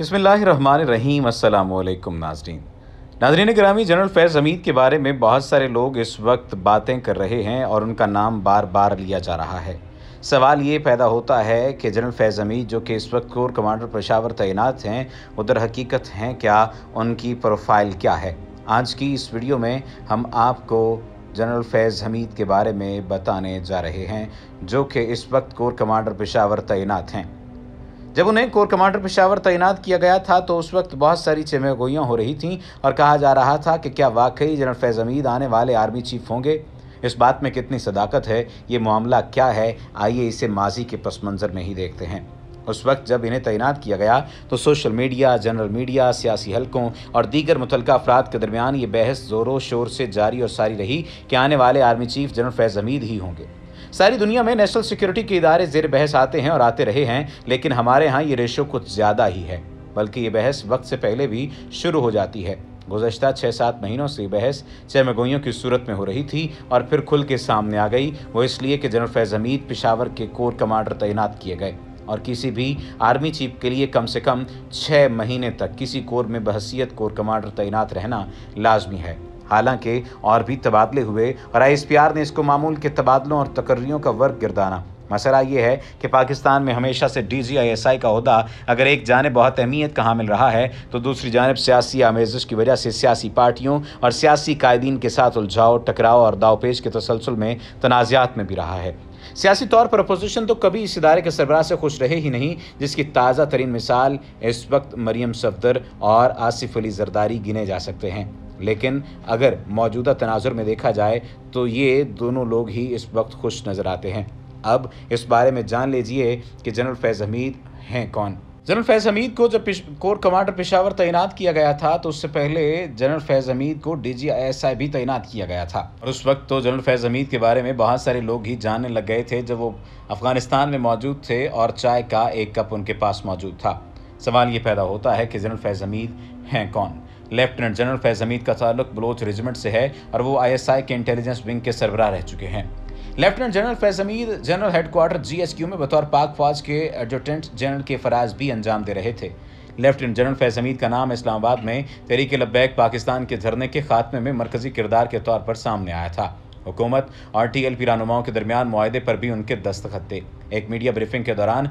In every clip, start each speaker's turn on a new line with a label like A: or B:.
A: बसमीम अल्लाम नाजरीन नाजरीन ग्रामी जनरल फैज़ हमीद के बारे में बहुत सारे लोग इस वक्त बातें कर रहे हैं और उनका नाम बार बार लिया जा रहा है सवाल ये पैदा होता है कि जनरल फैज़ हमीद जो कि इस वक्त कोर कमांडर पेशावर तैनात हैं उधर हकीकत हैं क्या उनकी प्रोफाइल क्या है आज की इस वीडियो में हम आपको जनरल फैज़ हमीद के बारे में बताने जा रहे हैं जो कि इस वक्त कोर कमांडर पेशावर तैनात हैं जब उन्हें कोर कमांडर पेशावर तैनात किया गया था तो उस वक्त बहुत सारी चमेगोइयाँ हो रही थीं और कहा जा रहा था कि क्या वाकई जनरल फैज़ हमीद आने वाले आर्मी चीफ होंगे इस बात में कितनी सदाकत है ये मामला क्या है आइए इसे माजी के पस मंज़र में ही देखते हैं उस वक्त जब इन्हें तैनात किया गया तो सोशल मीडिया जनरल मीडिया सियासी हलकों और दीगर मुतल अफराद के दरमियान ये बहस ज़ोरों शोर से जारी और सारी रही कि आने वाले army chief general Faiz Hameed ही होंगे सारी दुनिया में नेशनल सिक्योरिटी के इदारे जेर बहस आते हैं और आते रहे हैं लेकिन हमारे यहाँ ये रेशो कुछ ज़्यादा ही है बल्कि ये बहस वक्त से पहले भी शुरू हो जाती है गुजशत छः सात महीनों से बहस चमगोइयों की सूरत में हो रही थी और फिर खुल के सामने आ गई वो इसलिए कि जनरल फैज़ हमीद पिशावर के कोर कमांडर तैनात किए गए और किसी भी आर्मी चीफ के लिए कम से कम छः महीने तक किसी कोर में बहसीत कोर कमांडर तैनात रहना लाजमी है हालांकि और भी तबादले हुए और आर ने इसको मामूल के तबादलों और तकर्रियों का वर्क गिरदाना मसला ये है कि पाकिस्तान में हमेशा से D G I S I का अहदा अगर एक जानब बहुत अहमियत का हामिल रहा है तो दूसरी जानब सियासी आमेजिश की वजह से सियासी पार्टियों और सियासी कायदीन के साथ उलझाओ टकराव और दावपेश के तसलसल में तनाज़ात में भी रहा है सियासी तौर पर अपोजिशन तो कभी इस इदारे के सरबराह से खुश रहे ही नहीं जिसकी ताज़ा तरीन मिसाल इस वक्त मरियम सफदर और आसिफ अली जरदारी गिने जा सकते हैं लेकिन अगर मौजूदा तनाजुर में देखा जाए तो ये दोनों लोग ही इस वक्त खुश नज़र आते हैं अब इस बारे में जान लीजिए कि जनरल फैज़ हमीद हैं कौन जनरल फैज़ हमीद को जब कोर कमांडर पेशावर तैनात किया गया था तो उससे पहले जनरल फैज़ हमीद को डी जी एस आई भी तैनात किया गया था और उस वक्त तो जनरल फैज़ हमीद के बारे में बहुत सारे लोग ही जानने लग गए थे जब वो अफ़गानिस्तान में मौजूद थे और चाय का एक कप उनके पास मौजूद था सवाल ये पैदा होता है कि जनरल फैज़ हमीद हैं कौन लेफ्टिनेंट जनरल फैज़ हमीद का ताल्लुक बलोच रेजिमेंट से है और वो आईएसआई के इंटेलिजेंस विंग के सरबराह रह चुके हैं lieutenant general Faiz Hameed general headquarter GHQ में बतौर पाक फौज के एडजुटेंट जनरल के फराज भी अंजाम दे रहे थे लेफ्टिनेंट जनरल फैज़ हमीद का नाम इस्लामाबाद में तरीके लब्बैक पाकिस्तान के धरने के खात्मे में मरकजी किरदार के तौर पर सामने आया था हुकूमत और टी एल पी रहनुमाओं के दरमियान माहदे पर भी उनके दस्तखत थे एक मीडिया ब्रीफिंग के दौरान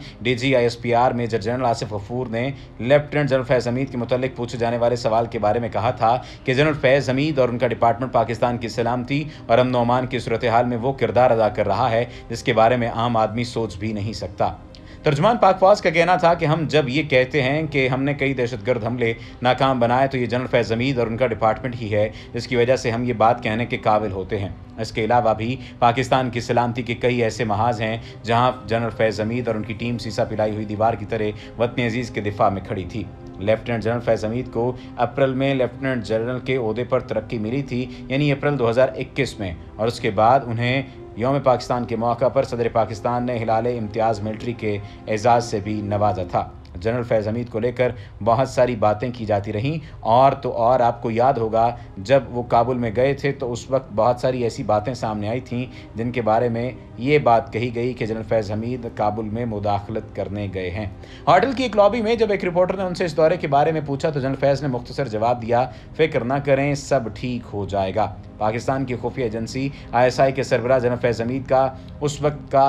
A: P R major general Asif Ghafoor ने लेफ्टिनेंट जनरल फैज हमीद के मुतलिक पूछे जाने वाले सवाल के बारे में कहा था कि जनरल फैज हमीद और उनका डिपार्टमेंट पाकिस्तान की सलामती और अमन अमान की सूरत हाल में वो किरदार अदा कर रहा है जिसके बारे में आम आदमी सोच भी नहीं सकता तर्जमान पाकवास का कहना था कि हम जब ये कहते हैं कि हमने कई दहशतगर्द हमले नाकाम बनाए तो ये जनरल फैज़ हमीद और उनका डिपार्टमेंट ही है जिसकी वजह से हम ये बात कहने के काबिल होते हैं इसके अलावा भी पाकिस्तान की सलामती के कई ऐसे महाज हैं जहाँ जनरल फैज़ हमीद और उनकी टीम सीसा पिलाई हुई दीवार की तरह वतन अजीज़ के दिफा में खड़ी थी लेफ्टिनेंट जनरल फैज़ हमीद को अप्रैल में लेफ्टिनेंट जनरल के अहदे पर तरक्की मिली थी यानी अप्रैल 2021 में और उसके बाद उन्हें योम पाकिस्तान के मौका पर सदर पाकिस्तान ने हिलाल इम्तियाज़ मिल्ट्री के एजाज़ से भी नवाजा था जनरल फैज़ हमीद को लेकर बहुत सारी बातें की जाती रहीं और तो और आपको याद होगा जब वो काबुल में गए थे तो उस वक्त बहुत सारी ऐसी बातें सामने आई थीं जिनके बारे में ये बात कही गई कि जनरल फैज़ हमीद काबुल में मुदाखलत करने गए हैं होटल की एक लॉबी में जब एक रिपोर्टर ने उनसे इस दौरे के बारे में पूछा तो जनरल फैज़ ने मुख्तसर जवाब दिया फिक्र ना करें सब ठीक हो जाएगा पाकिस्तान की खुफिया एजेंसी आईएसआई के सरबराह जनरल फैज़ हमीद का उस वक्त का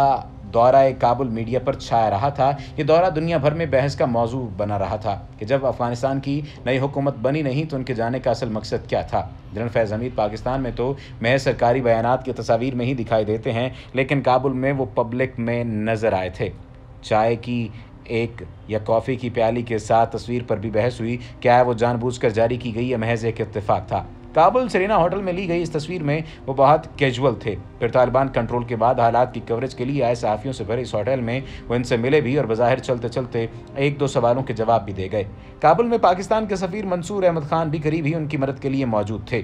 A: दौरा काबुल मीडिया पर छाया रहा था ये दौरा दुनिया भर में बहस का मौजू बना रहा था कि जब अफगानिस्तान की नई हुकूमत बनी नहीं तो उनके जाने का असल मकसद क्या था जनरल फैज़ हमीद पाकिस्तान में तो महज सरकारी बयान की तस्वीर में ही दिखाई देते हैं लेकिन काबुल में वो पब्लिक में नज़र आए थे चाय की एक या कॉफ़ी की प्याली के साथ तस्वीर पर भी बहस हुई क्या वो जानबूझकर जारी की गई या महज एक इतफाक़ था काबुल सरीना होटल में ली गई इस तस्वीर में वो बहुत कैजुअल थे फिर तालिबान कंट्रोल के बाद हालात की कवरेज के लिए आए सहाफ़ियों से भरे इस होटल में वो इनसे मिले भी और बाहर चलते चलते एक दो सवालों के जवाब भी दे गए काबुल में पाकिस्तान के सफ़ीर मंसूर अहमद खान भी करीब ही उनकी मदद के लिए मौजूद थे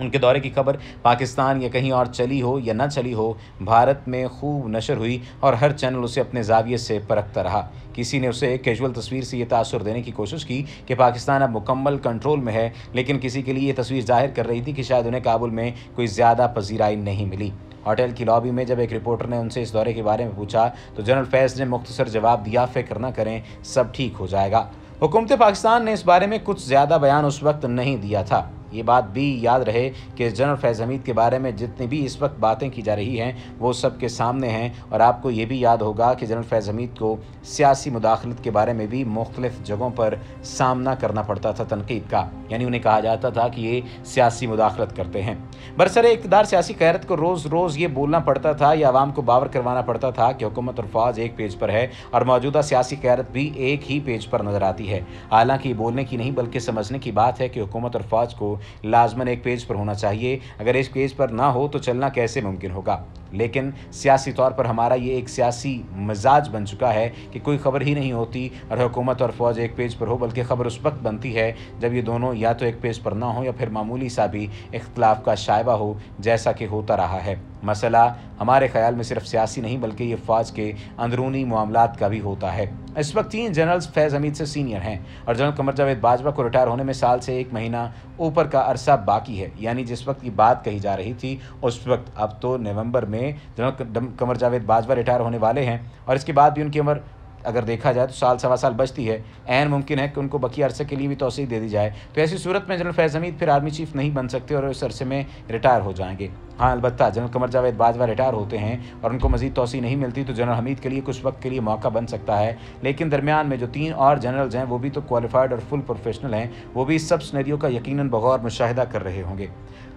A: उनके दौरे की खबर पाकिस्तान या कहीं और चली हो या न चली हो भारत में खूब नशर हुई और हर चैनल उसे अपने जाविये से परखता रहा किसी ने उसे कैजुअल तस्वीर से ये तासर देने की कोशिश की कि पाकिस्तान अब मुकम्मल कंट्रोल में है लेकिन किसी के लिए ये तस्वीर जाहिर कर रही थी कि शायद उन्हें काबुल में कोई ज़्यादा पजीराई नहीं मिली होटल की लॉबी में जब एक रिपोर्टर ने उनसे इस दौरे के बारे में पूछा तो जनरल फैज ने मुख्तसर जवाब दिया फिक्र न करें सब ठीक हो जाएगा हुकूमत पाकिस्तान ने इस बारे में कुछ ज़्यादा बयान उस वक्त नहीं दिया था ये बात भी याद रहे कि जनरल फैज़ हमीद के बारे में जितनी भी इस वक्त बातें की जा रही हैं वो सब के सामने हैं और आपको ये भी याद होगा कि जनरल फैज़ हमीद को सियासी मुदाखलत के बारे में भी मुख्तलिफ जगहों पर सामना करना पड़ता था तनकीद का यानी उन्हें कहा जाता था कि ये सियासी मुदाखलत करते हैं बरसर इकतदार सियासी कैरत को रोज़ रोज़ ये बोलना पड़ता था या आवाम को बावर करवाना पड़ता था कि हुकूमत और फौज एक पेज पर है और मौजूदा सियासी कैरत भी एक ही पेज पर नज़र आती है हालांकि बोलने की नहीं बल्कि समझने की बात है कि हुकूमत और फौज को लाजमन एक पेज पर होना चाहिए अगर इस पेज पर ना हो तो चलना कैसे मुमकिन होगा लेकिन सियासी तौर पर हमारा ये एक सियासी मिजाज बन चुका है कि कोई ख़बर ही नहीं होती और हुकूमत और फ़ौज एक पेज पर हो बल्कि ख़बर उस वक्त बनती है जब ये दोनों या तो एक पेज पर ना हो या फिर मामूली सा भी इख्तलाफ का शायबा हो जैसा कि होता रहा है मसला हमारे ख्याल में सिर्फ सियासी नहीं बल्कि ये फ़ौज के अंदरूनी मामला का भी होता है इस वक्त तीन जनरल्स फैज़ हमीद से सीनियर हैं और जनरल कमर जावेद बाजवा को रिटायर होने में साल से एक महीना ऊपर का अरसा बाकी है यानी जिस वक्त की बात कही जा रही थी उस वक्त अब तो नवंबर में में दोनों कमर जावेद बाजवा रिटायर होने वाले हैं और इसके बाद भी उनकी उम्र अगर देखा जाए तो साल सवा साल बचती है एन मुमकिन है कि उनको बकी अरसे के लिए भी तोसी दे दी जाए तो ऐसी सूरत में जनरल फैज़ हमीद फिर आर्मी चीफ नहीं बन सकते और इस अरसे में रिटायर हो जाएंगे हाँ अलबत् जनरल कमर जावेद बाजवा रिटायर होते हैं और उनको मजीद तोसी नहीं मिलती तो जनरल हमीद के लिए कुछ वक्त के लिए मौका बन सकता है लेकिन दरमियान में जो तीन और जनरल्स हैं वो भी तो क्वालिफाइड और फुल प्रोफेशनल हैं वो भी सब स्नैरियो का यकीन बगौर मुशाह कर रहे होंगे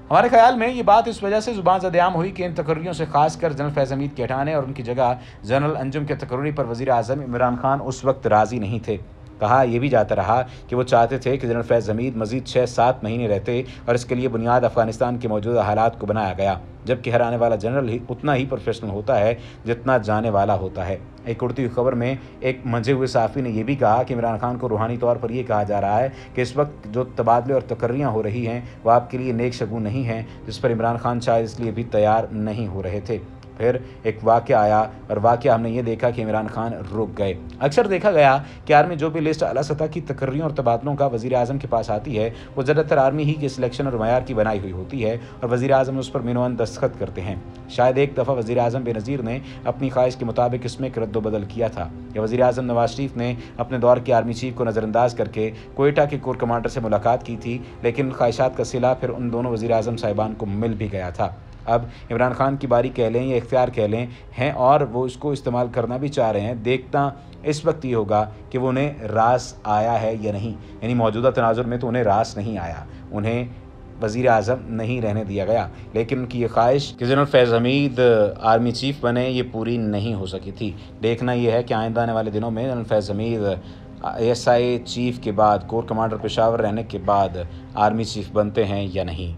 A: हमारे ख्याल में ये बात इस वजह से ज़ुबान जदयाम हुई कि इन तकर्रियों से खासकर जनरल फैज़ हमीद के हटाने और उनकी जगह जनरल अंजुम के तकर्री पर वजी अजम इमरान खान उस वक्त राज़ी नहीं थे कहा यह भी जाता रहा कि वो चाहते थे कि जनरल फैज़ हमीद मजीद छः सात महीने रहते और इसके लिए बुनियाद अफगानिस्तान के मौजूदा हालात को बनाया गया जबकि हर आने वाला जनरल ही उतना ही प्रोफेशनल होता है जितना जाने वाला होता है एक उड़ती हुई खबर में एक मंझे हुए साफ़ी ने यह भी कहा कि इमरान खान को रूहानी तौर पर यह कहा जा रहा है कि इस वक्त जो तबादले और तकर्रियाँ हो रही हैं वह आपके लिए नेक शगुन नहीं हैं जिस पर इमरान खान शायद इसलिए भी तैयार नहीं हो रहे थे फिर एक वाक्य आया और वाक्य हमने ये देखा कि इमरान खान रुक गए अक्सर देखा गया कि आर्मी जो भी लिस्ट अला सतह की तकर्रियों और तबादलों का वजी अजम के पास आती है वो ज़्यादातर आर्मी ही के सिलेक्शन और मैार की बनाई हुई होती है और वजी अजम उस पर मिनोन दस्तखत करते हैं शायद एक दफ़ा वजी अजम बेनज़ीर ने अपनी ख्वाहिश के मुताबिक इसमें एक रद्दबदल किया था या वजी अजम नवाज शरीफ ने अपने दौर के आर्मी चीफ को नज़रअंदाज करके कोयटा के कोर कमांडर से मुलाकात की थी लेकिन ख्वाहिशात का सिला फिर उन दोनों वजी अजम साहिबान को मिल भी गया था अब इमरान खान की बारी कह लें या इख्तियार कह लें हैं और वो इसको इस्तेमाल करना भी चाह रहे हैं देखना इस वक्त ये होगा कि वो उन्हें रास आया है या नहीं यानी मौजूदा तनाजुर में तो उन्हें रास नहीं आया उन्हें वज़ी अजम नहीं रहने दिया गया लेकिन उनकी ये ख्वाहिश कि general Faiz Hameed army chief बने ये पूरी नहीं हो सकी थी देखना यह है कि आइंदा आने वाले दिनों में general Faiz Hameed S I chief के बाद कोर कमांडर पेशावर रहने के बाद आर्मी चीफ बनते हैं या नहीं